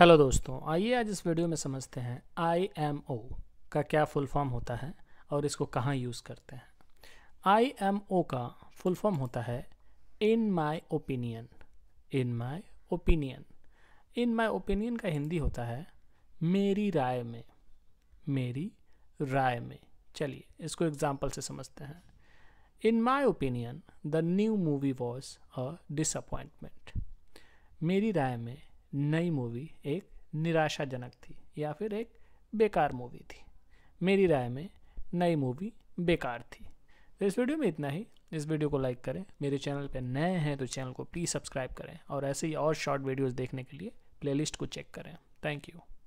hello दोस्तों आइए आज इस वीडियो में समझते हैं आई एम ओ का क्या फुल फॉर्म होता है और इसको कहाँ यूज़ करते हैं आई एम ओ का फुल फॉर्म होता है in my opinion in my opinion in my opinion का हिंदी होता है मेरी राय में मेरी राय में चलिए इसको एग्जाम्पल से समझते हैं in my opinion the new movie was a disappointment मेरी राय में नई मूवी एक निराशाजनक थी या फिर एक बेकार मूवी थी मेरी राय में नई मूवी बेकार थी तो इस वीडियो में इतना ही इस वीडियो को लाइक करें मेरे चैनल पर नए हैं तो चैनल को प्लीज़ सब्सक्राइब करें और ऐसे ही और शॉर्ट वीडियोज़ देखने के लिए प्लेलिस्ट को चेक करें थैंक यू